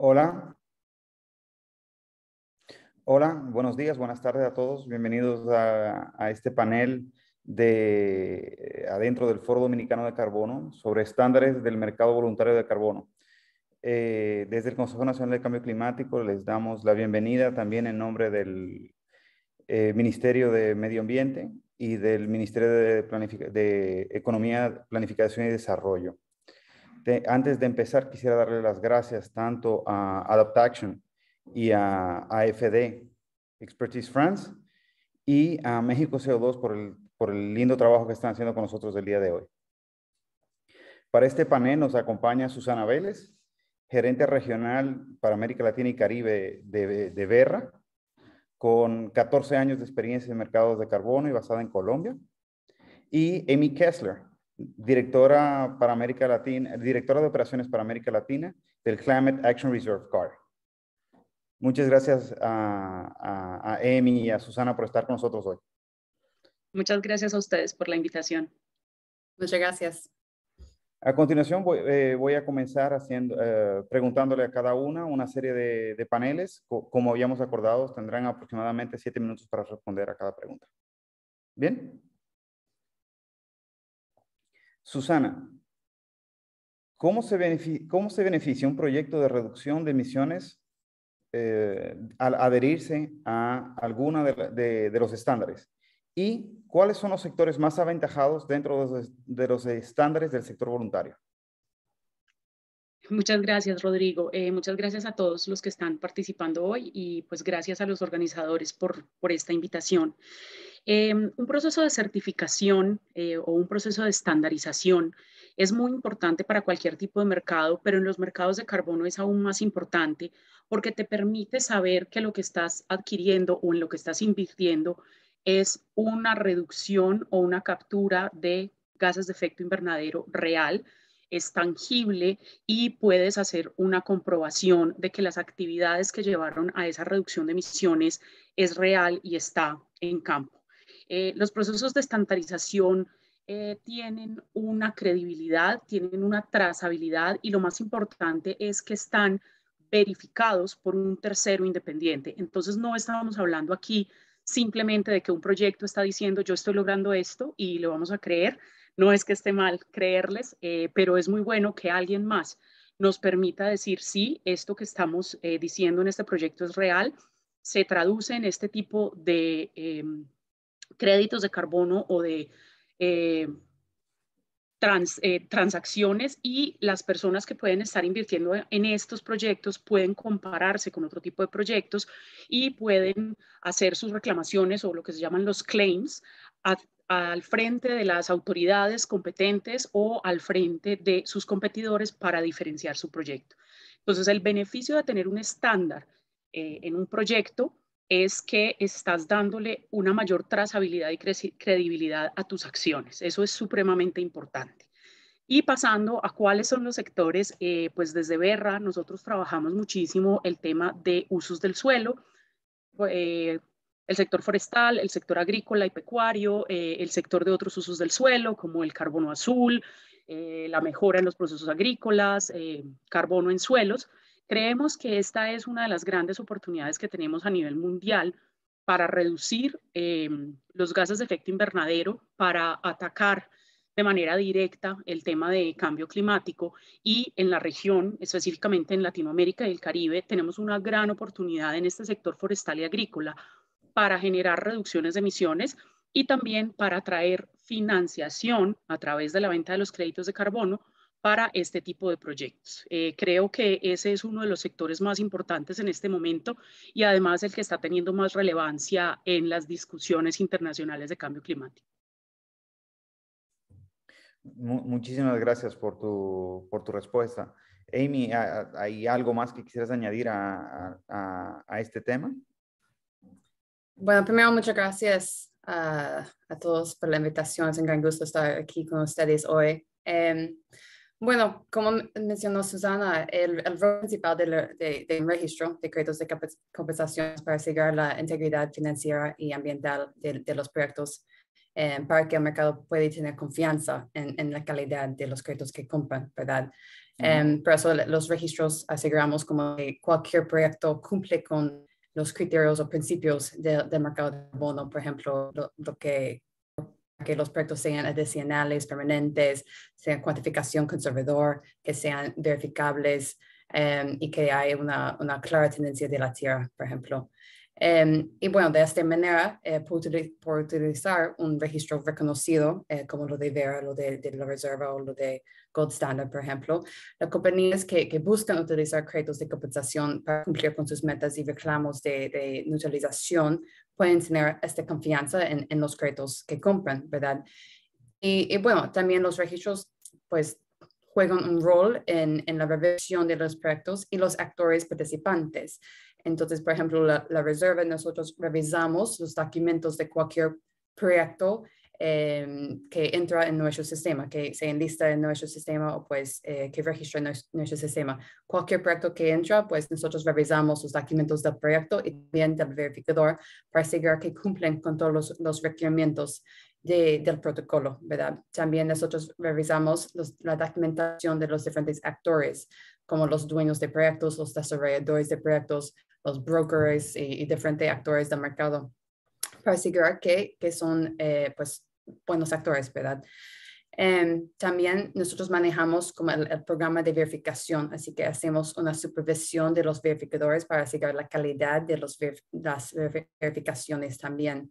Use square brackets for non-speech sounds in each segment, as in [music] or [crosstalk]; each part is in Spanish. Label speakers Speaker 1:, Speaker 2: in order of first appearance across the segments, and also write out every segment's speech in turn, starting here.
Speaker 1: Hola. Hola, buenos días, buenas tardes a todos. Bienvenidos a, este panel de eh, adentro del Foro Dominicano de Carbono sobre estándares del mercado voluntario de carbono. Eh, desde el Consejo Nacional de Cambio Climático les damos la bienvenida también en nombre del eh, Ministerio de Medio Ambiente y del Ministerio de Economía, Planificación y Desarrollo antes de empezar, quisiera darle las gracias tanto a Adapt Action y a AFD Expertise France y a México CO2 por el, lindo trabajo que están haciendo con nosotros el día de hoy. Para este panel nos acompaña Susana Vélez, gerente regional para América Latina y Caribe de, de Berra, con 14 años de experiencia en mercados de carbono y basada en Colombia. Y Amy Kessler, directora para América Latina, directora de operaciones para América Latina del Climate Action Reserve Card. Muchas gracias a, a, Amy y a Susana por estar con nosotros hoy.
Speaker 2: Muchas gracias a ustedes por la invitación. Muchas
Speaker 3: gracias.
Speaker 1: A continuación voy, eh, a comenzar haciendo, eh, preguntándole a cada una una serie de, paneles. como habíamos acordado, tendrán aproximadamente siete minutos para responder a cada pregunta. ¿Bien? Susana, ¿cómo se, beneficia, un proyecto de reducción de emisiones eh, al adherirse a alguna de, los estándares? ¿Y cuáles son los sectores más aventajados dentro de los estándares del sector voluntario?
Speaker 2: Muchas gracias, Rodrigo. Eh, muchas gracias a todos los que están participando hoy y pues gracias a los organizadores por, esta invitación. Eh, un proceso de certificación eh, o un proceso de estandarización es muy importante para cualquier tipo de mercado, pero en los mercados de carbono es aún más importante porque te permite saber que lo que estás adquiriendo o en lo que estás invirtiendo es una reducción o una captura de gases de efecto invernadero real es tangible y puedes hacer una comprobación de que las actividades que llevaron a esa reducción de emisiones es real y está en campo. Eh, los procesos de estandarización eh, tienen una credibilidad, tienen una trazabilidad y lo más importante es que están verificados por un tercero independiente. Entonces no estábamos hablando aquí simplemente de que un proyecto está diciendo yo estoy logrando esto y lo vamos a creer, no es que esté mal creerles, eh, pero es muy bueno que alguien más nos permita decir, sí, esto que estamos eh, diciendo en este proyecto es real, se traduce en este tipo de em, créditos de carbono o de eh, transacciones y las personas que pueden estar invirtiendo en estos proyectos pueden compararse con otro tipo de proyectos y pueden hacer sus reclamaciones o lo que se llaman los claims al frente de las autoridades competentes o al frente de sus competidores para diferenciar su proyecto. Entonces, el beneficio de tener un estándar eh, en un proyecto es que estás dándole una mayor trazabilidad y credibilidad a tus acciones. Eso es supremamente importante. Y pasando a cuáles son los sectores, eh, pues desde Berra nosotros trabajamos muchísimo el tema de usos del suelo, eh, el sector forestal, el sector agrícola y pecuario, eh, el sector de otros usos del suelo, como el carbono azul, eh, la mejora en los procesos agrícolas, eh, carbono en suelos. Creemos que esta es una de las grandes oportunidades que tenemos a nivel mundial para reducir los gases de efecto invernadero, para atacar de manera directa el tema de cambio climático y en la región, específicamente en Latinoamérica y el Caribe, tenemos una gran oportunidad en este sector forestal y agrícola para generar reducciones de emisiones y también para atraer financiación a través de la venta de los créditos de carbono para este tipo de proyectos. Eh, creo que ese es uno de los sectores más importantes en este momento y además el que está teniendo más relevancia en las discusiones internacionales de cambio climático.
Speaker 1: Muchísimas gracias por tu, respuesta. Amy, ¿hay algo más que quisieras añadir a este tema?
Speaker 3: Bueno, primero muchas gracias uh, a todos por la invitación. Es un gran gusto estar aquí con ustedes hoy. Em, bueno, como mencionó Susana, el, rol principal del de, registro de créditos de compensación es para asegurar la integridad financiera y ambiental de, los proyectos em, para que el mercado pueda tener confianza en, la calidad de los créditos que compran, ¿verdad? Em, por eso los registros aseguramos como que cualquier proyecto cumple con los criterios o principios del mercado de bono, por ejemplo, lo, que que los proyectos sean adicionales, permanentes, sean cuantificación conservador, que sean verificables em, y que haya una, una, clara tendencia de la tierra, por ejemplo. Em, y bueno, de esta manera, eh, por, utilizar un registro reconocido, eh, como lo de Vera, lo de, la Reserva o lo de Gold Standard, por ejemplo, las compañías que, buscan utilizar créditos de compensación para cumplir con sus metas y reclamos de, neutralización pueden tener esta confianza en, los créditos que compran, ¿verdad? Y, bueno, también los registros, pues juegan un rol en, en la revisión de los proyectos y los actores participantes. Entonces, por ejemplo, la, reserva, nosotros revisamos los documentos de cualquier proyecto em, que entra en nuestro sistema, que se enlista en nuestro sistema o pues eh, que registra en nuestro, sistema. Cualquier proyecto que entra, pues nosotros revisamos los documentos del proyecto y también del verificador para asegurar que cumplen con todos los, requerimientos del protocolo, ¿verdad? También nosotros revisamos la documentación de los diferentes actores, como los dueños de proyectos, los desarrolladores de proyectos, los brokers y, diferentes actores del mercado para asegurar que, que son eh, pues, buenos actores, ¿verdad? Em, también nosotros manejamos como el, programa de verificación, así que hacemos una supervisión de los verificadores para asegurar la calidad de los las verificaciones también.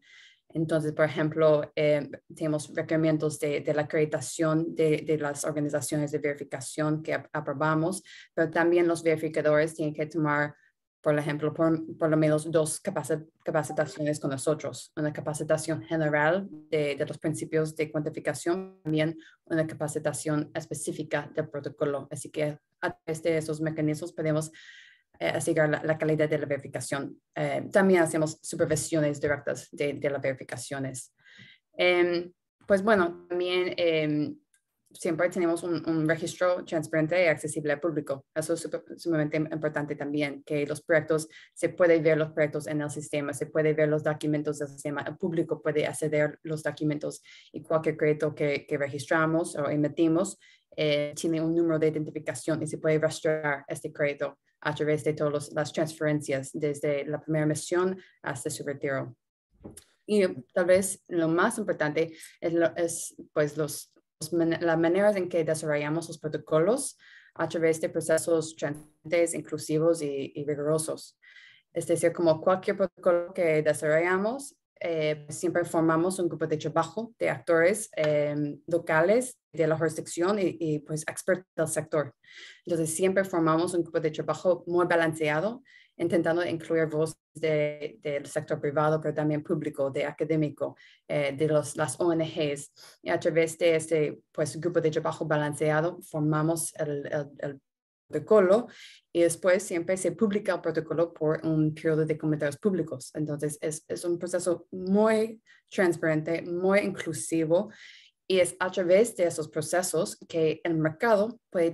Speaker 3: Entonces, por ejemplo, em, tenemos requerimientos de, de la acreditación de, de, las organizaciones de verificación que aprobamos, pero también los verificadores tienen que tomar por ejemplo, por, por lo menos dos capacitaciones con nosotros, una capacitación general de, de, los principios de cuantificación, también una capacitación específica del protocolo. Así que a través de esos mecanismos podemos eh, asegurar la, calidad de la verificación. Eh, también hacemos supervisiones directas de, de las verificaciones. Em, pues bueno, también em, siempre tenemos un, registro transparente y accesible al público. Eso es sumamente importante también, que los proyectos, se puede ver los proyectos en el sistema, se puede ver los documentos del sistema, el público puede acceder los documentos y cualquier crédito que, registramos o emitimos eh, tiene un número de identificación y se puede rastrear este crédito a través de todas las transferencias desde la primera misión hasta su retiro y tal vez lo más importante es, es pues los, las maneras en que desarrollamos los protocolos a través de procesos transparentes, inclusivos y, rigurosos. Es decir, como cualquier protocolo que desarrollamos, eh, siempre formamos un grupo de trabajo de actores em, locales de la jurisdicción y, pues expertos del sector. Entonces siempre formamos un grupo de trabajo muy balanceado intentando incluir voz del sector privado, pero también público, de académico, eh, de las ONGs. Y a través de este pues, grupo de trabajo balanceado formamos el, protocolo y después siempre se publica el protocolo por un periodo de comentarios públicos. Entonces es, un proceso muy transparente, muy inclusivo y es a través de esos procesos que el mercado puede,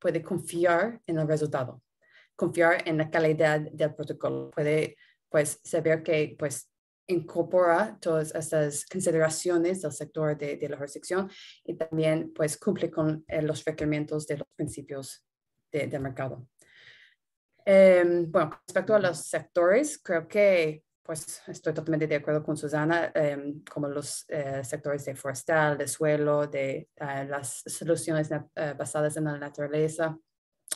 Speaker 3: puede confiar en el resultado confiar en la calidad del protocolo. Puede pues saber que pues incorpora todas estas consideraciones del sector de, la jurisdicción y también pues cumple con eh, los requerimientos de los principios del mercado. Em, bueno, respecto a los sectores, creo que pues estoy totalmente de acuerdo con Susana, em, como los eh, sectores de forestal, de suelo, de eh, las soluciones basadas en la naturaleza,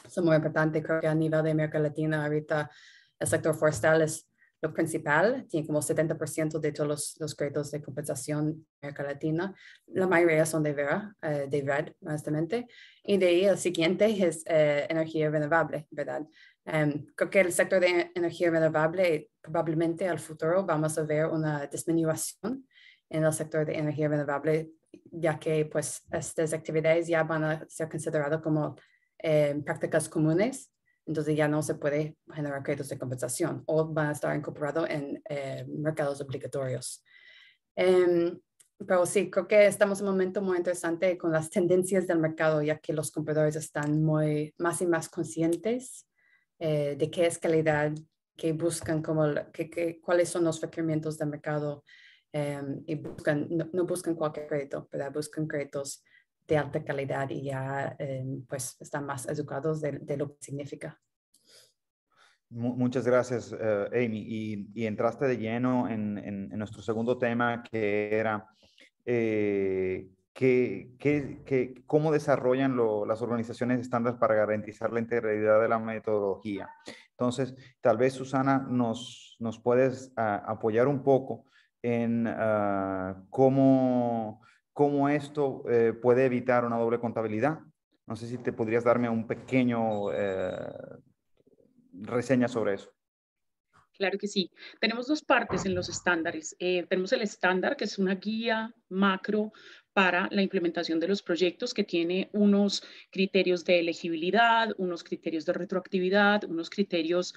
Speaker 3: es muy importante. Creo que a nivel de América Latina ahorita el sector forestal es lo principal, tiene como 70% de todos los, los, créditos de compensación en América Latina. La mayoría son de Vera, eh, de Red, honestamente. Y de ahí el siguiente es eh, energía renovable, ¿verdad? Em, creo que el sector de energía renovable, probablemente al futuro vamos a ver una disminución en el sector de energía renovable, ya que pues estas actividades ya van a ser consideradas como en prácticas comunes, entonces ya no se puede generar créditos de compensación o van a estar incorporados en eh, mercados obligatorios. Em, pero sí, creo que estamos en un momento muy interesante con las tendencias del mercado, ya que los compradores están muy, más y más conscientes eh, de qué es calidad, qué buscan, como, cuáles son los requerimientos del mercado em, y buscan, no, no, buscan cualquier crédito, pero buscan créditos de alta calidad y ya eh, pues están más educados de, lo que significa.
Speaker 1: Muchas gracias, eh, Amy. Y, entraste de lleno en, nuestro segundo tema, que era que, eh, que, cómo desarrollan las organizaciones estándar para garantizar la integridad de la metodología. Entonces, tal vez, Susana, nos, nos puedes ah, apoyar un poco en ah, cómo cómo esto eh, puede evitar una doble contabilidad. No sé si te podrías darme un pequeño eh, reseña sobre eso.
Speaker 2: Claro que sí. Tenemos dos partes en los estándares. Eh, tenemos el estándar, que es una guía macro para la implementación de los proyectos que tiene unos criterios de elegibilidad, unos criterios de retroactividad, unos criterios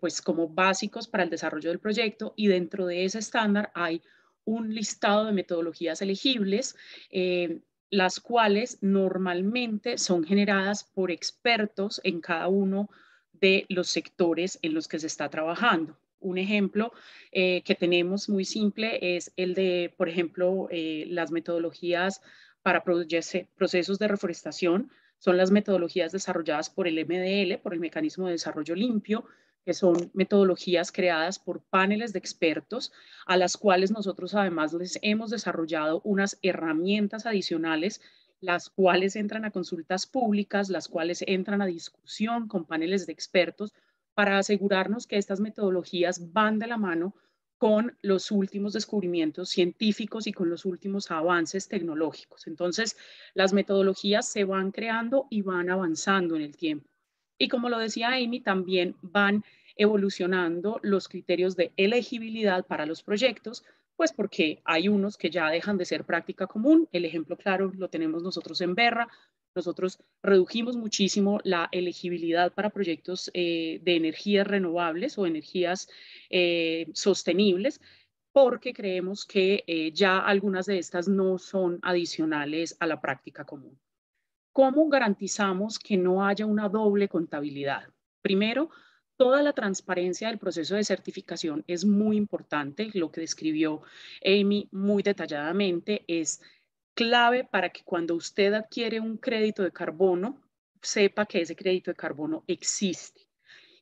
Speaker 2: pues como básicos para el desarrollo del proyecto y dentro de ese estándar hay un listado de metodologías elegibles, eh, las cuales normalmente son generadas por expertos en cada uno de los sectores en los que se está trabajando. Un ejemplo eh, que tenemos muy simple es el de, por ejemplo, eh, las metodologías para procesos de reforestación. Son las metodologías desarrolladas por el MDL, por el Mecanismo de Desarrollo Limpio, que son metodologías creadas por paneles de expertos, a las cuales nosotros además les hemos desarrollado unas herramientas adicionales, las cuales entran a consultas públicas, las cuales entran a discusión con paneles de expertos para asegurarnos que estas metodologías van de la mano con los últimos descubrimientos científicos y con los últimos avances tecnológicos. Entonces, las metodologías se van creando y van avanzando en el tiempo. Y como lo decía Amy, también van evolucionando los criterios de elegibilidad para los proyectos, pues porque hay unos que ya dejan de ser práctica común. El ejemplo claro lo tenemos nosotros en Berra. Nosotros redujimos muchísimo la elegibilidad para proyectos eh, de energías renovables o energías eh, sostenibles porque creemos que eh, ya algunas de estas no son adicionales a la práctica común. ¿Cómo garantizamos que no haya una doble contabilidad? Primero, toda la transparencia del proceso de certificación es muy importante. Lo que describió Amy muy detalladamente es clave para que cuando usted adquiere un crédito de carbono, sepa que ese crédito de carbono existe.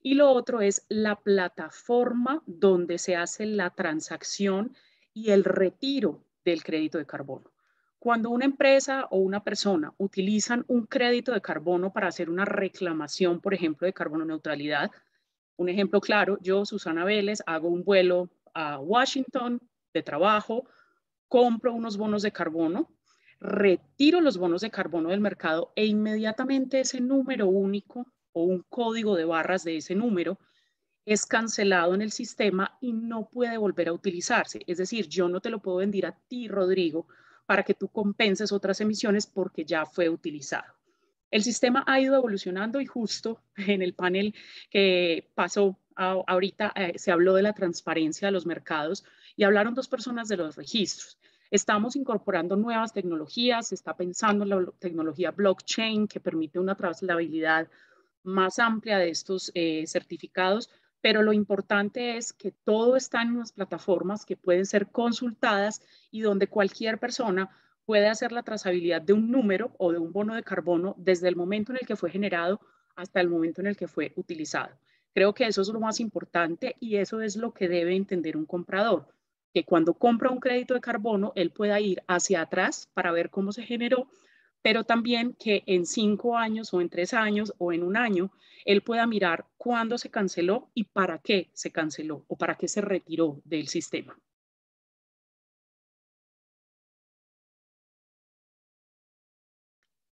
Speaker 2: Y lo otro es la plataforma donde se hace la transacción y el retiro del crédito de carbono. Cuando una empresa o una persona utilizan un crédito de carbono para hacer una reclamación, por ejemplo, de carbono neutralidad, un ejemplo claro, yo, Susana Vélez, hago un vuelo a Washington de trabajo, compro unos bonos de carbono, retiro los bonos de carbono del mercado e inmediatamente ese número único o un código de barras de ese número es cancelado en el sistema y no puede volver a utilizarse. Es decir, yo no te lo puedo vender a ti, Rodrigo, para que tú compenses otras emisiones porque ya fue utilizado. El sistema ha ido evolucionando y justo [laughs] en el panel que pasó ahorita eh, se habló de la transparencia de los mercados y hablaron dos personas de los registros. Estamos incorporando nuevas tecnologías, se está pensando en la tecnología blockchain que permite una trazabilidad más amplia de estos eh, certificados, pero lo importante es que todo está en unas plataformas que pueden ser consultadas y donde cualquier persona puede hacer la trazabilidad de un número o de un bono de carbono desde el momento en el que fue generado hasta el momento en el que fue utilizado. Creo que eso es lo más importante y eso es lo que debe entender un comprador, que cuando compra un crédito de carbono, él pueda ir hacia atrás para ver cómo se generó pero también que en cinco años o en tres años o en un año él pueda mirar cuándo se canceló y para qué se canceló o para qué se retiró del sistema.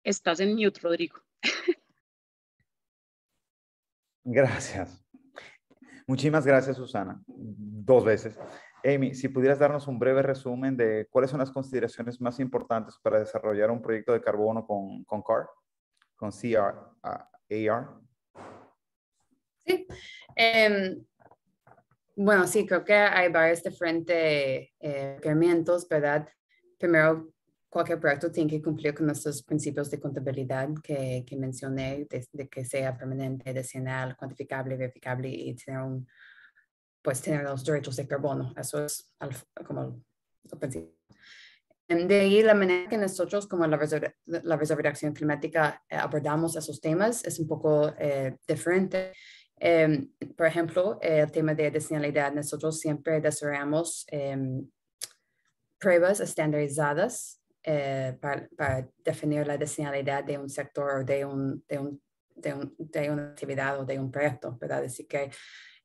Speaker 1: Estás en mute, Rodrigo. Gracias. Muchísimas gracias, Susana. Dos veces. Amy, si pudieras darnos un breve resumen de cuáles son las consideraciones más importantes para desarrollar un proyecto de carbono con, con CAR, con CR, AR.
Speaker 3: Sí. Em, bueno, sí, creo que hay varios diferentes eh, requerimientos, ¿verdad? Primero, cualquier proyecto tiene que cumplir con nuestros principios de contabilidad que, mencioné, de, que sea permanente, decenal, cuantificable, verificable y tener un, pues tener los derechos de carbono. Eso es como lo pensé. Em, de ahí la manera que nosotros como la Reserva, la de Acción Climática eh, abordamos esos temas es un poco eh, diferente. Em, por ejemplo, el tema de adicionalidad, nosotros siempre desarrollamos em, pruebas estandarizadas eh, para, definir la adicionalidad de un sector o de, un, de, un, de, un, de una actividad o de un proyecto, ¿verdad? Así que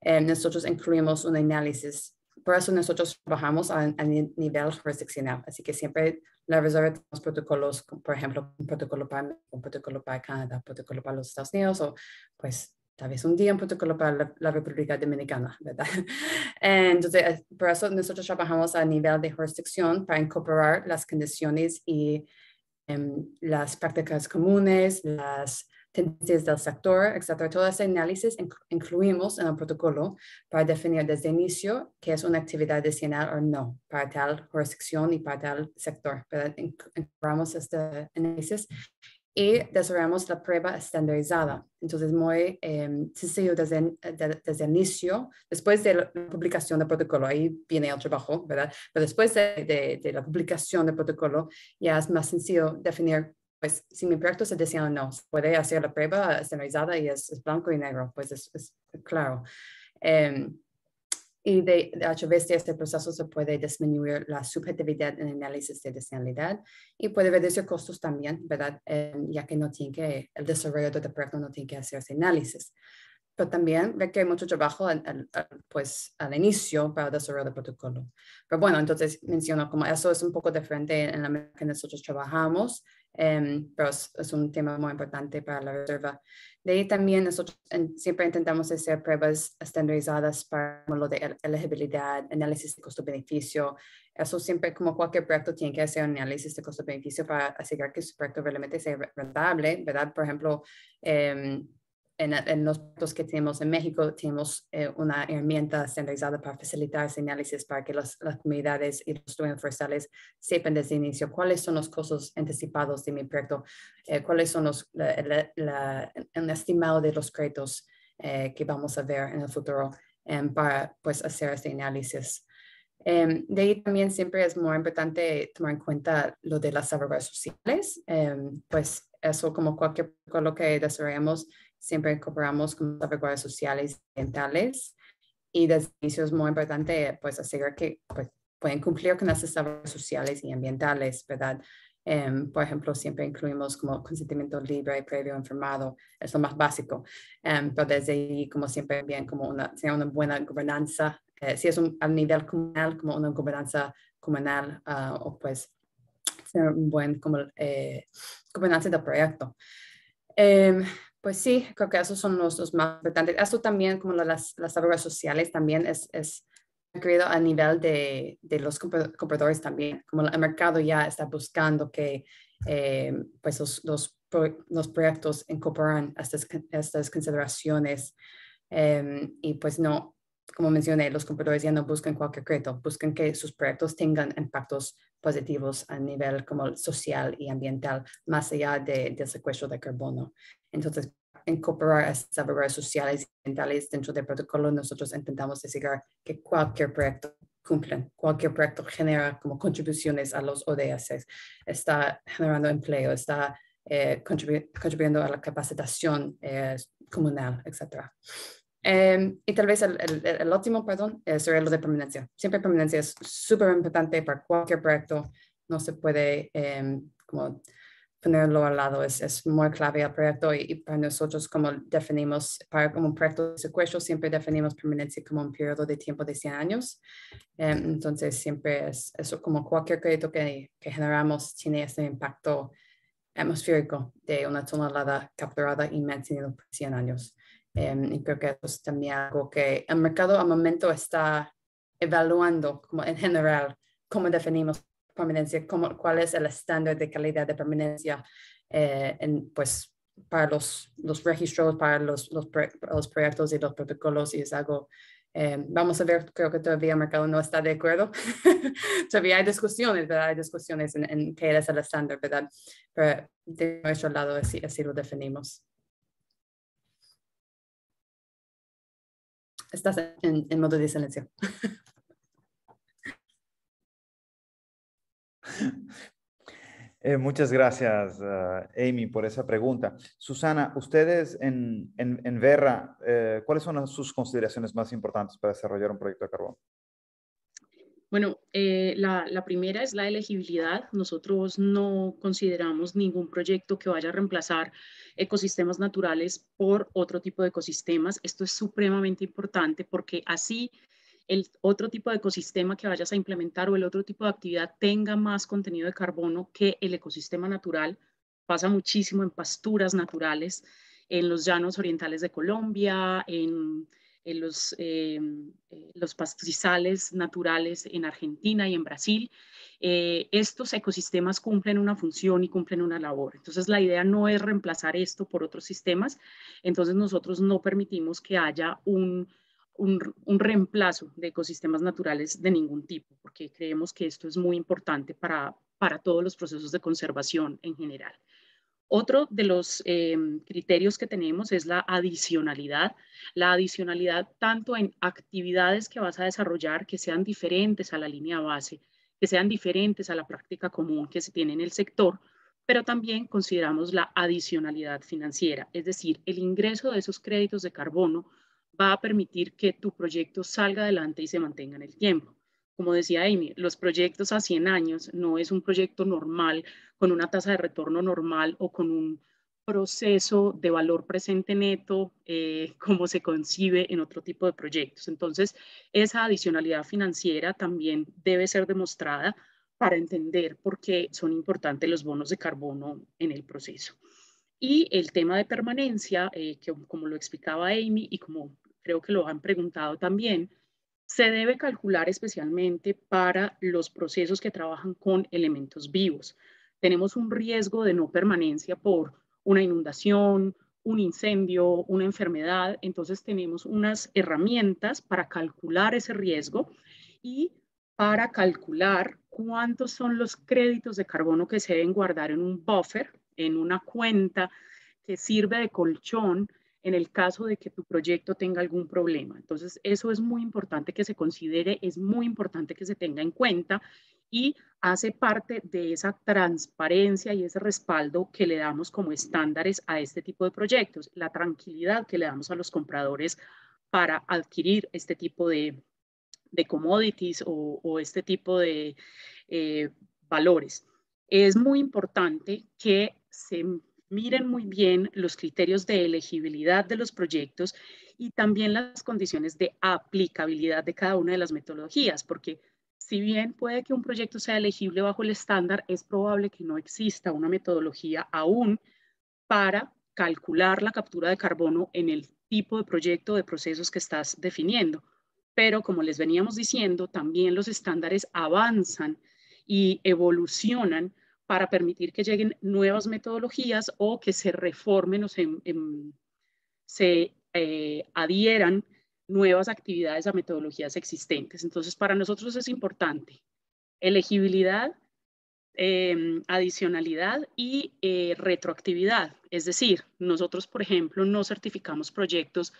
Speaker 3: eh, nosotros incluimos un análisis. Por eso nosotros trabajamos a, nivel jurisdiccional. Así que siempre la reserva los protocolos, por ejemplo, un protocolo para un protocolo para Canadá, un protocolo para los Estados Unidos, o pues tal vez un día un protocolo para la, República Dominicana, ¿verdad? [laughs] Eh, entonces, eh, por eso nosotros trabajamos a nivel de jurisdicción para incorporar las condiciones y em, las prácticas comunes, las tendencias del sector, etcétera. Todo ese análisis incluimos en el protocolo para definir desde el inicio qué es una actividad adicional o no para tal jurisdicción y para tal sector. Pero este análisis y desarrollamos la prueba estandarizada. Entonces, muy em, sencillo desde, desde, el inicio, después de la publicación del protocolo, ahí viene el trabajo, ¿verdad? Pero después de la publicación del protocolo, ya es más sencillo definir pues si mi proyecto se decía no, se puede hacer la prueba estandarizada y es, blanco y negro, pues es, claro. Em, y de, a través de este proceso se puede disminuir la subjetividad en el análisis de deseabilidad y puede reducir costos también, ¿verdad? Em, ya que no tiene que, el desarrollo del este proyecto no tiene que hacerse análisis. Pero también ve que hay mucho trabajo al, pues, al inicio para el desarrollo del protocolo. Pero bueno, entonces menciono como eso es un poco diferente en la manera que nosotros trabajamos Em, pero es, un tema muy importante para la reserva. De ahí también nosotros siempre intentamos hacer pruebas estandarizadas para lo de elegibilidad, análisis de costo-beneficio. Eso siempre, como cualquier proyecto, tiene que hacer un análisis de costo-beneficio para asegurar que su proyecto realmente sea rentable, ¿verdad? Por ejemplo, em, en, en, los que tenemos en México, tenemos eh, una herramienta centralizada para facilitar ese análisis para que las, las comunidades y los estudiantes forestales sepan desde el inicio cuáles son los costos anticipados de mi proyecto, eh, cuáles son los, la, el estimado de los créditos eh, que vamos a ver en el futuro para pues, hacer este análisis. Em, de ahí también siempre es muy importante tomar en cuenta lo de las salvaguardas sociales, em, pues eso como cualquier lo que desarrollamos siempre cooperamos con las reglas sociales y ambientales y desde inicio es muy importante pues asegurar que pues, pueden cumplir con las reglas sociales y ambientales, ¿verdad? Em, por ejemplo, siempre incluimos como consentimiento libre, y previo, informado, es lo más básico. Em, pero desde ahí, como siempre, bien, como una, una buena gobernanza, eh, si es un, nivel comunal, como una gobernanza comunal, ah, o pues ser un buen como, eh, gobernanza del proyecto. Em, pues sí, creo que esos son los, más importantes. Esto también, como las, las sociales, también es, es a nivel de, de, los compradores también, como el mercado ya está buscando que eh, pues los, los, proyectos incorporan estas, estas consideraciones em, y pues no, como mencioné, los compradores ya no buscan cualquier crédito, buscan que sus proyectos tengan impactos positivos a nivel como social y ambiental, más allá del secuestro de carbono. Entonces, incorporar estas barreras sociales y mentales dentro del protocolo, nosotros intentamos asegurar que cualquier proyecto cumple. cualquier proyecto genera como contribuciones a los ODS, está generando empleo, está eh, contribuyendo a la capacitación eh, comunal, etc. Em, y tal vez el, el último, perdón, eh, sería lo de permanencia. Siempre permanencia es súper importante para cualquier proyecto, no se puede em, como ponerlo al lado es, es muy clave al proyecto y, para nosotros como definimos, para como un proyecto de secuestro siempre definimos permanencia como un periodo de tiempo de 100 años. Em, entonces siempre es eso como cualquier crédito que, que generamos tiene ese impacto atmosférico de una tonelada capturada y mantenida por 100 años. Em, y creo que eso es también algo que el mercado al momento está evaluando como en general cómo definimos permanencia, cuál es el estándar de calidad de permanencia eh, en, pues, para los, los registros, para los, los, proyectos y los protocolos y es algo, em, vamos a ver, creo que todavía el mercado no está de acuerdo. [laughs] todavía hay discusiones, ¿verdad? Hay discusiones en, qué es el estándar, ¿verdad? Pero de nuestro lado así, así lo definimos. Estás en, en modo de silencio. [laughs]
Speaker 1: Eh, muchas gracias, ah, Amy, por esa pregunta. Susana, ustedes en, Verra, eh, ¿cuáles son sus consideraciones más importantes para desarrollar un proyecto de carbón?
Speaker 2: Bueno, eh, la, la, primera es la elegibilidad. Nosotros no consideramos ningún proyecto que vaya a reemplazar ecosistemas naturales por otro tipo de ecosistemas. Esto es supremamente importante porque así el otro tipo de ecosistema que vayas a implementar o el otro tipo de actividad tenga más contenido de carbono que el ecosistema natural. Pasa muchísimo en pasturas naturales, en los llanos orientales de Colombia, en, los, em, eh, los pastizales naturales en Argentina y en Brasil. Eh, estos ecosistemas cumplen una función y cumplen una labor. Entonces, la idea no es reemplazar esto por otros sistemas. Entonces, nosotros no permitimos que haya un un, reemplazo de ecosistemas naturales de ningún tipo, porque creemos que esto es muy importante para, todos los procesos de conservación en general. Otro de los em, criterios que tenemos es la adicionalidad. La adicionalidad tanto en actividades que vas a desarrollar que sean diferentes a la línea base, que sean diferentes a la práctica común que se tiene en el sector, pero también consideramos la adicionalidad financiera, es decir, el ingreso de esos créditos de carbono va a permitir que tu proyecto salga adelante y se mantenga en el tiempo. Como decía Amy, los proyectos a 100 años no es un proyecto normal con una tasa de retorno normal o con un proceso de valor presente neto eh, [laughs] como se concibe en otro tipo de proyectos. Entonces, esa adicionalidad financiera también debe ser demostrada para entender por qué son importantes los bonos de carbono en el proceso. Y el tema de permanencia, eh, que como lo explicaba Amy y como creo que lo han preguntado también, se debe calcular especialmente para los procesos que trabajan con elementos vivos. Tenemos un riesgo de no permanencia por una inundación, un incendio, una enfermedad, entonces tenemos unas herramientas para calcular ese riesgo y para calcular cuántos son los créditos de carbono que se deben guardar en un buffer, en una cuenta que sirve de colchón en el caso de que tu proyecto tenga algún problema. Entonces, eso es muy importante que se considere, es muy importante que se tenga en cuenta y hace parte de esa transparencia y ese respaldo que le damos como estándares a este tipo de proyectos, la tranquilidad que le damos a los compradores para adquirir este tipo de, de commodities o, este tipo de eh, valores. Es muy importante que se miren muy bien los criterios de elegibilidad de los proyectos y también las condiciones de aplicabilidad de cada una de las metodologías, porque si bien puede que un proyecto sea elegible bajo el estándar, es probable que no exista una metodología aún para calcular la captura de carbono en el tipo de proyecto de procesos que estás definiendo. Pero como les veníamos diciendo, también los estándares avanzan y evolucionan para permitir que lleguen nuevas metodologías o que se reformen o se, em, em, eh, adhieran nuevas actividades a metodologías existentes. Entonces, para nosotros es importante elegibilidad, em, adicionalidad y eh, retroactividad. Es decir, nosotros, por ejemplo, no certificamos proyectos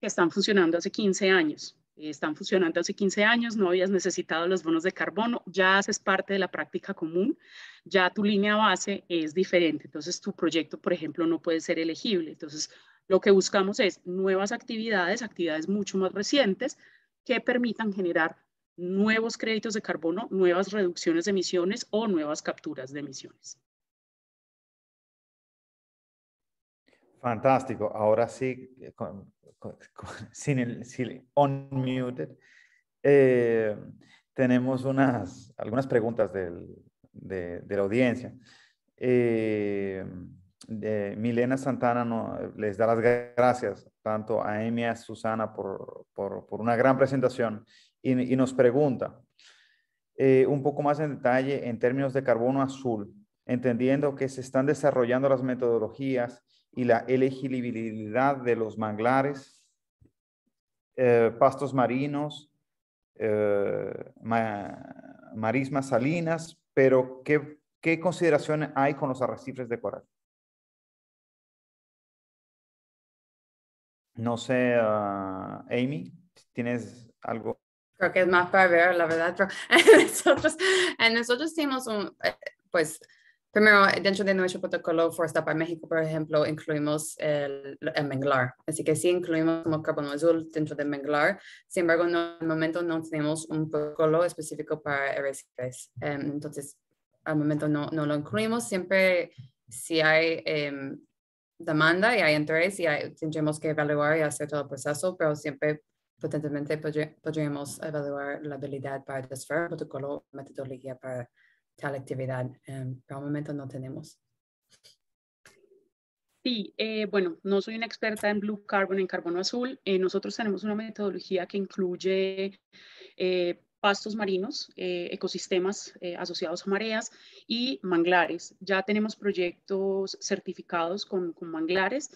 Speaker 2: que están funcionando hace 15 años. Eh, están funcionando hace 15 años, no habías necesitado los bonos de carbono, ya haces parte de la práctica común, ya tu línea base es diferente, entonces tu proyecto, por ejemplo, no puede ser elegible. Entonces, lo que buscamos es nuevas actividades, actividades mucho más recientes que permitan generar nuevos créditos de carbono, nuevas reducciones de emisiones o nuevas capturas de emisiones.
Speaker 1: Fantástico. Ahora sí, eh, [laughs] sin el on unmuted, eh, tenemos unas, algunas preguntas del, de, de, la audiencia. Eh, de Milena Santana les da las gracias tanto a Amy y a Susana por, por, por una gran presentación y, nos pregunta un poco más en detalle en términos de carbono azul, entendiendo que se están desarrollando las metodologías y la elegibilidad de los manglares, eh, pastos marinos, eh, marismas salinas, pero ¿qué, ¿qué consideración hay con los arrecifes de coral? No sé, ah, Amy, ¿tienes algo?
Speaker 3: Creo que es más para ver, la verdad, pero [laughs] nosotros, nosotros tenemos un, eh, pues, Primero, dentro de nuestro protocolo para México, por ejemplo, incluimos el, menglar. Así que sí incluimos como carbono azul dentro del menglar. Sin embargo, en el momento no tenemos un protocolo específico para RC3. Em, entonces, al momento no, no, lo incluimos. Siempre si hay em, demanda y hay interés y tendremos que evaluar y hacer todo el proceso, pero siempre potencialmente podríamos evaluar la habilidad para el protocolo, metodología para tal actividad. Eh, em, por momento no tenemos.
Speaker 2: Sí, eh, bueno, no soy una experta en Blue Carbon, en carbono azul. Eh, nosotros tenemos una metodología que incluye eh, pastos marinos, ecosistemas asociados a mareas y manglares. Ya tenemos proyectos certificados con, con manglares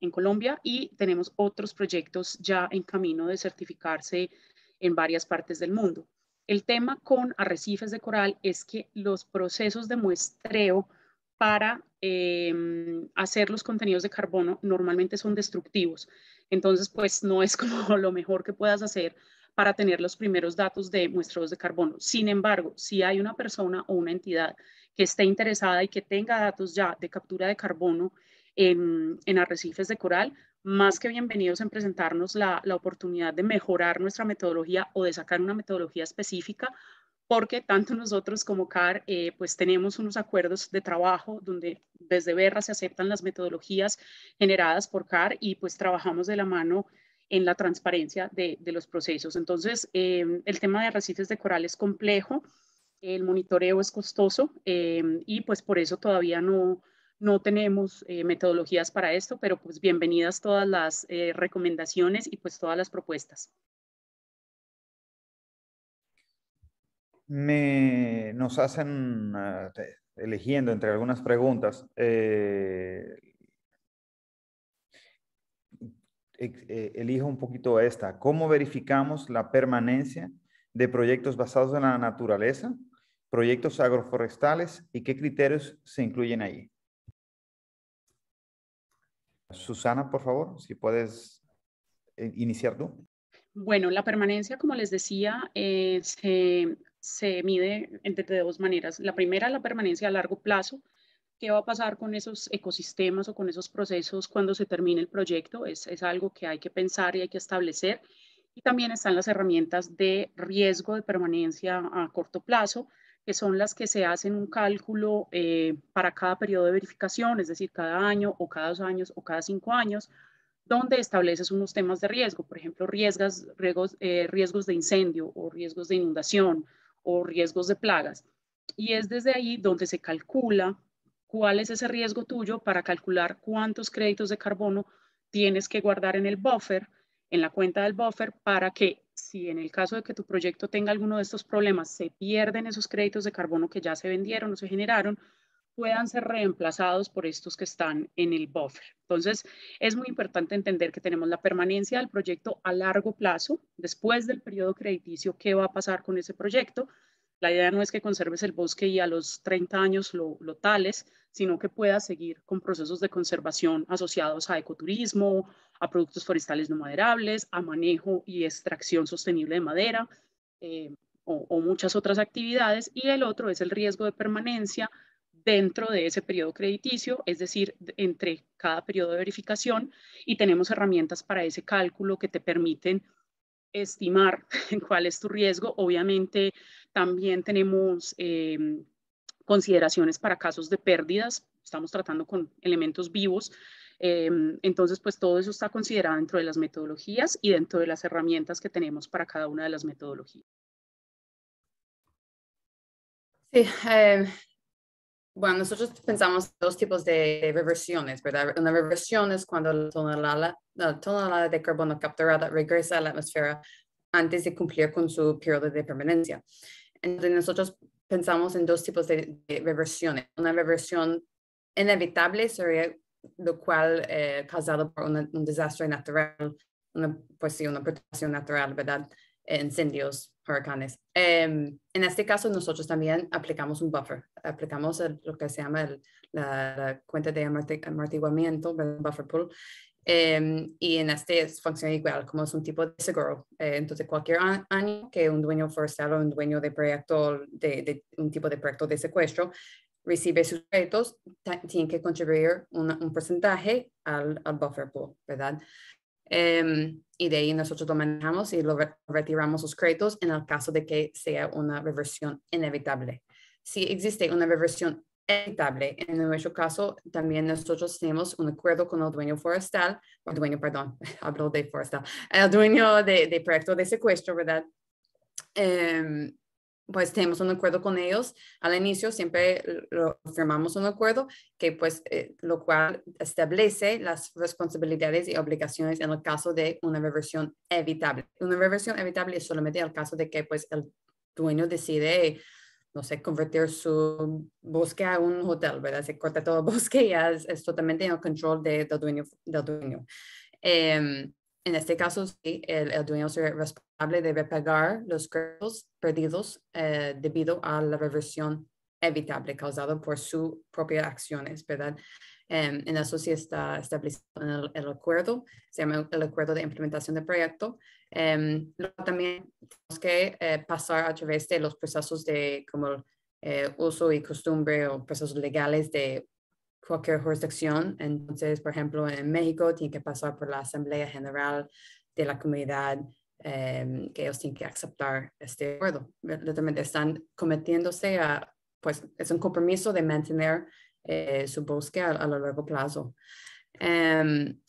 Speaker 2: en Colombia y tenemos otros proyectos ya en camino de certificarse en varias partes del mundo. El tema con arrecifes de coral es que los procesos de muestreo para em, hacer los contenidos de carbono normalmente son destructivos. Entonces, pues no es como [laughs] lo mejor que puedas hacer para tener los primeros datos de muestreos de carbono. Sin embargo, si hay una persona o una entidad que esté interesada y que tenga datos ya de captura de carbono en arrecifes de coral, más que bienvenidos en presentarnos la, oportunidad de mejorar nuestra metodología o de sacar una metodología específica, porque tanto nosotros como CAR, eh, pues tenemos unos acuerdos de trabajo donde desde Berra se aceptan las metodologías generadas por CAR y pues trabajamos de la mano en la transparencia de, los procesos. Entonces, eh, el tema de arrecifes de coral es complejo, el monitoreo es costoso eh, y pues por eso todavía no, no tenemos eh, metodologías para esto, pero pues bienvenidas todas las eh, recomendaciones y pues todas las propuestas.
Speaker 1: Me, nos hacen, ah, eligiendo entre algunas preguntas, eh, elijo un poquito esta. ¿Cómo verificamos la permanencia de proyectos basados en la naturaleza, proyectos agroforestales y qué criterios se incluyen ahí? Susana, por favor, si puedes eh, iniciar tú.
Speaker 2: Bueno, la permanencia, como les decía, eh, se, mide de dos maneras. La primera, la permanencia a largo plazo. ¿Qué va a pasar con esos ecosistemas o con esos procesos cuando se termine el proyecto? es algo que hay que pensar y hay que establecer. Y también están las herramientas de riesgo de permanencia a corto plazo, que son las que se hacen un cálculo eh, para cada periodo de verificación, es decir, cada año o cada dos años o cada cinco años, donde estableces unos temas de riesgo, por ejemplo, riesgos, eh, riesgos de incendio o riesgos de inundación o riesgos de plagas. Y es desde ahí donde se calcula cuál es ese riesgo tuyo para calcular cuántos créditos de carbono tienes que guardar en el buffer, en la cuenta del buffer, para que si en el caso de que tu proyecto tenga alguno de estos problemas, se pierden esos créditos de carbono que ya se vendieron o se generaron, puedan ser reemplazados por estos que están en el buffer. Entonces, es muy importante entender que tenemos la permanencia del proyecto a largo plazo, después del periodo crediticio, qué va a pasar con ese proyecto, la idea no es que conserves el bosque y a los 30 años lo, tales, sino que puedas seguir con procesos de conservación asociados a ecoturismo, a productos forestales no maderables, a manejo y extracción sostenible de madera eh, o, o muchas otras actividades. Y el otro es el riesgo de permanencia dentro de ese periodo crediticio, es decir, entre cada periodo de verificación, y tenemos herramientas para ese cálculo que te permiten estimar [laughs] cuál es tu riesgo. Obviamente también tenemos em, consideraciones para casos de pérdidas. Estamos tratando con elementos vivos. Em, entonces, pues todo eso está considerado dentro de las metodologías y dentro de las herramientas que tenemos para cada una de las metodologías.
Speaker 3: Sí, em, bueno, nosotros pensamos dos tipos de reversiones, ¿verdad? Una reversión es cuando la tonelada, la de carbono capturada regresa a la atmósfera antes de cumplir con su periodo de permanencia. Entonces, nosotros pensamos en dos tipos de, reversiones. Una reversión inevitable sería lo cual eh, causado por un desastre natural, una, pues sí, una protección natural, ¿verdad? incendios, Em, en este caso, nosotros también aplicamos un buffer, aplicamos lo que se llama la, cuenta de amortiguamiento, buffer pool, em, y en este funciona igual, como es un tipo de seguro. Eh, entonces, cualquier año que un dueño forestal o un dueño de proyecto, de, un tipo de proyecto de secuestro, recibe sus créditos, tiene que contribuir un, porcentaje al, buffer pool, ¿verdad? Em, y de ahí nosotros lo y lo retiramos los créditos en el caso de que sea una reversión inevitable. Si existe una reversión inevitable, en nuestro caso también nosotros tenemos un acuerdo con el dueño forestal, o dueño, perdón, [laughs] hablo de forestal, el dueño de, proyecto de secuestro, ¿verdad? Em, pues tenemos un acuerdo con ellos. Al inicio siempre firmamos un acuerdo que pues eh, lo cual establece las responsabilidades y obligaciones en el caso de una reversión evitable. Una reversión evitable es solamente el caso de que pues el dueño decide no sé, convertir su bosque a un hotel, ¿verdad? Se corta todo el bosque y es, es totalmente en el control de, del dueño. Del dueño. Em, en este caso, sí, el, dueño será responsable de repagar los créditos perdidos eh, debido a la reversión evitable causada por sus propias acciones, ¿verdad? Em, en eso sí está establecido en el, acuerdo, se llama el acuerdo de implementación del proyecto. Em, también tenemos que eh, pasar a través de los procesos de como eh, uso y costumbre o procesos legales de cualquier jurisdicción. Entonces, por ejemplo, en México tiene que pasar por la Asamblea General de la Comunidad, em, que ellos tienen que aceptar este acuerdo. Literalmente están cometiéndose a, pues, es un compromiso de mantener eh, su bosque a, lo largo plazo. Em,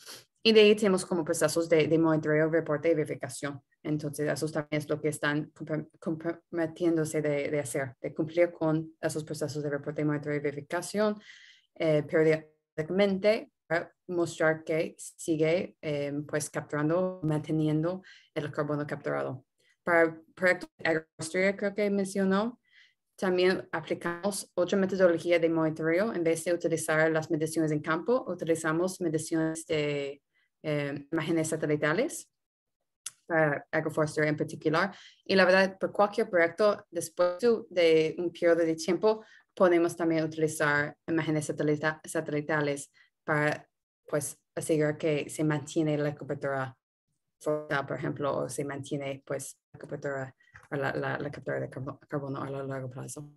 Speaker 3: y de ahí tenemos como procesos de, de monitoreo, reporte y verificación. Entonces, eso también es lo que están comprometiéndose de, de, hacer, de cumplir con esos procesos de reporte, monitoreo y verificación, eh, periódicamente para mostrar que sigue em, pues capturando, manteniendo el carbono capturado. Para el proyecto de agroforestry, creo que mencionó, también aplicamos otra metodología de monitoreo. En vez de utilizar las mediciones en campo, utilizamos mediciones de em, imágenes satelitales para agroforestry en particular. Y la verdad, por cualquier proyecto, después de un periodo de tiempo, podemos también utilizar imágenes satelitales para pues asegurar que se mantiene la cobertura por ejemplo, o se mantiene pues la cobertura la, la, la captura de carbono a largo plazo.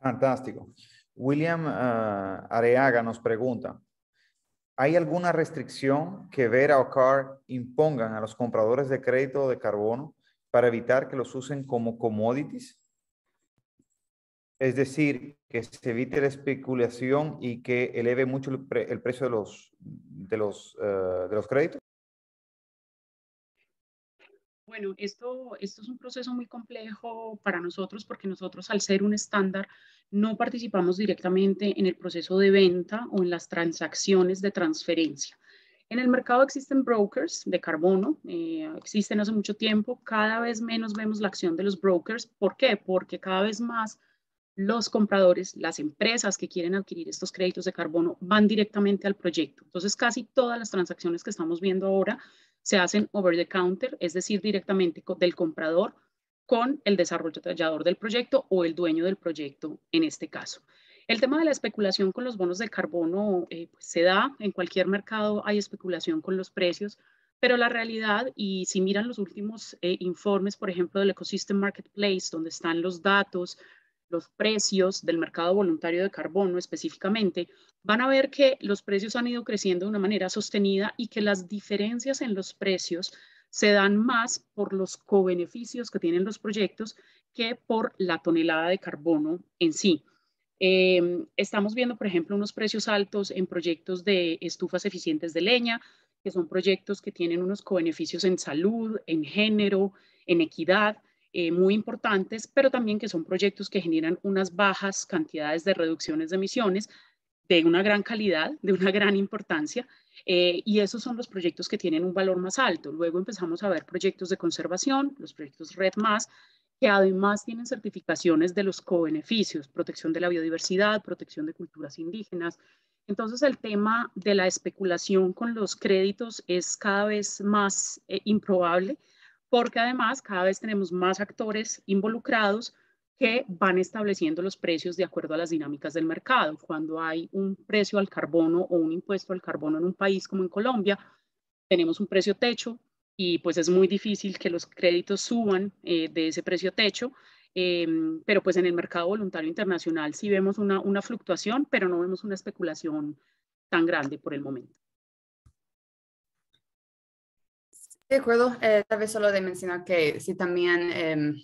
Speaker 1: Fantástico. William ah, Areaga nos pregunta, ¿Hay alguna restricción que Vera o CAR impongan a los compradores de crédito de carbono para evitar que los usen como commodities? es decir, que se evite la especulación y que eleve mucho el, precio de los, de los, eh, de los créditos?
Speaker 2: Bueno, esto, esto es un proceso muy complejo para nosotros porque nosotros al ser un estándar no participamos directamente en el proceso de venta o en las transacciones de transferencia. En el mercado existen brokers de carbono, eh, existen hace mucho tiempo, cada vez menos vemos la acción de los brokers. ¿Por qué? Porque cada vez más los compradores, las empresas que quieren adquirir estos créditos de carbono van directamente al proyecto. Entonces, casi todas las transacciones que estamos viendo ahora se hacen over the counter, es decir, directamente del comprador con el desarrollador del proyecto o el dueño del proyecto en este caso. El tema de la especulación con los bonos de carbono eh, pues se da, en cualquier mercado hay especulación con los precios, pero la realidad, y si miran los últimos eh, informes, por ejemplo, del Ecosystem Marketplace, donde están los datos, los precios del mercado voluntario de carbono específicamente, van a ver que los precios han ido creciendo de una manera sostenida y que las diferencias en los precios se dan más por los co-beneficios que tienen los proyectos que por la tonelada de carbono en sí. Eh, estamos viendo, por ejemplo, unos precios altos en proyectos de estufas eficientes de leña, que son proyectos que tienen unos cobeneficios en salud, en género, en equidad, eh, muy importantes, pero también que son proyectos que generan unas bajas cantidades de reducciones de emisiones de una gran calidad, de una gran importancia, eh, y esos son los proyectos que tienen un valor más alto. Luego empezamos a ver proyectos de conservación, los proyectos Red que además tienen certificaciones de los co-beneficios, protección de la biodiversidad, protección de culturas indígenas. Entonces el tema de la especulación con los créditos es cada vez más eh, improbable porque además cada vez tenemos más actores involucrados que van estableciendo los precios de acuerdo a las dinámicas del mercado. Cuando hay un precio al carbono o un impuesto al carbono en un país como en Colombia, tenemos un precio techo y pues es muy difícil que los créditos suban eh, de ese precio techo. Em, pero pues en el mercado voluntario internacional sí vemos una fluctuación, pero no vemos una especulación tan grande por el momento.
Speaker 3: De acuerdo, eh, tal vez solo de mencionar que si también em,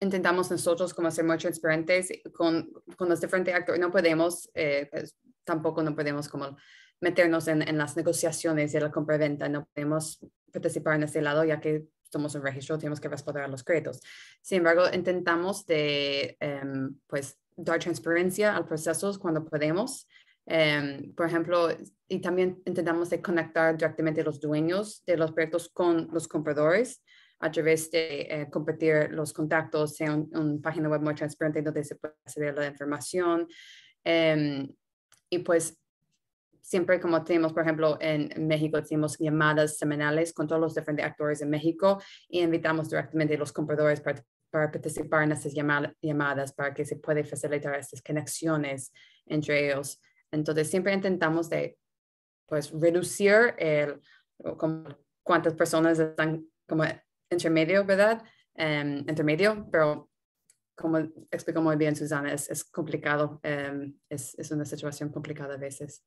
Speaker 3: intentamos nosotros como ser muy transparentes con, con los este diferentes actores. No podemos, eh, pues, tampoco no podemos como meternos en, las negociaciones de la compra-venta, no podemos participar en ese lado ya que somos un registro, tenemos que respaldar los créditos. Sin embargo, intentamos de, em, pues, dar transparencia al proceso cuando podemos Em, por ejemplo, y también intentamos conectar directamente los dueños de los proyectos con los compradores a través de eh, compartir los contactos, sea una página web muy transparente donde se puede acceder a la información. Em, y pues siempre como tenemos, por ejemplo, en México, tenemos llamadas semanales con todos los diferentes actores en México y invitamos directamente a los compradores para, participar en esas llamadas para que se puedan facilitar estas conexiones entre ellos. Entonces siempre intentamos de pues reducir el, como, cuántas personas están como intermedio, ¿verdad? intermedio, em, pero como explicó muy bien Susana, es, complicado, em, es, es, una situación complicada a veces.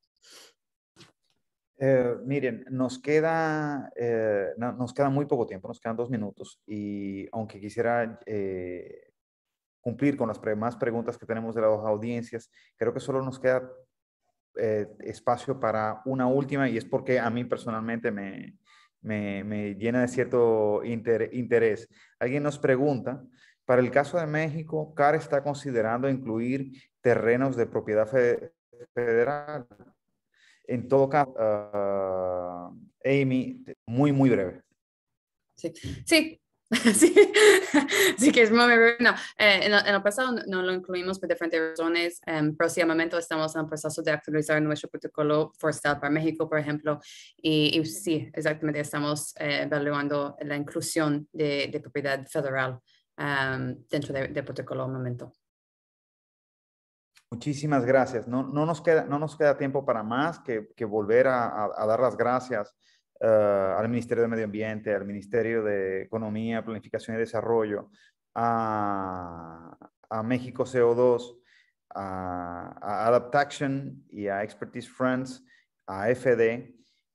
Speaker 1: Eh, miren, nos queda, eh, nos queda muy poco tiempo, nos quedan dos minutos y aunque quisiera eh, cumplir con las más preguntas que tenemos de las audiencias, creo que solo nos queda eh, espacio para una última y es porque a mí personalmente me, me, me llena de cierto interés. Alguien nos pregunta, para el caso de México, CAR está considerando incluir terrenos de propiedad federal. En todo caso, ah, Amy, muy, muy breve.
Speaker 3: Sí, sí [laughs] sí. sí que es muy bueno. Eh, en, el pasado no, lo incluimos por diferentes razones. Um, em, momento estamos en el proceso de actualizar nuestro protocolo forestal para México, por ejemplo. Y, sí, exactamente, estamos eh, evaluando la inclusión de, propiedad federal em, dentro del protocolo al momento.
Speaker 1: Muchísimas gracias. No, no, nos queda, no nos queda tiempo para más que, que volver a dar las gracias eh, al Ministerio de Medio Ambiente, al Ministerio de Economía, Planificación y Desarrollo, a, a México CO2, a, a, adaptation y a Expertise France, a FD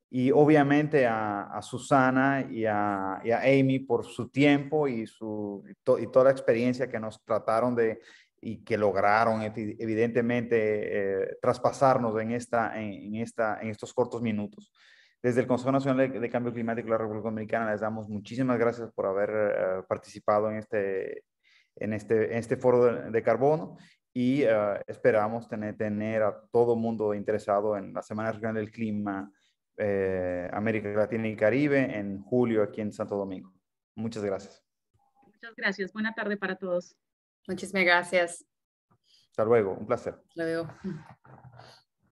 Speaker 1: y obviamente a, a Susana y a, a, Amy por su tiempo y, su, toda la experiencia que nos trataron de y que lograron evidentemente eh, traspasarnos en, esta, en, esta, en estos cortos minutos. Desde el Consejo Nacional de, Cambio Climático de la República Dominicana les damos muchísimas gracias por haber eh, participado en este, en este, este foro de, carbono y eh, esperamos tener, a todo mundo interesado en la Semana Regional del Clima eh, América Latina y Caribe en julio aquí en Santo Domingo. Muchas gracias.
Speaker 2: Muchas gracias. Buena tarde para todos. Muchísimas gracias.
Speaker 1: Hasta luego. Un placer. Hasta
Speaker 2: luego.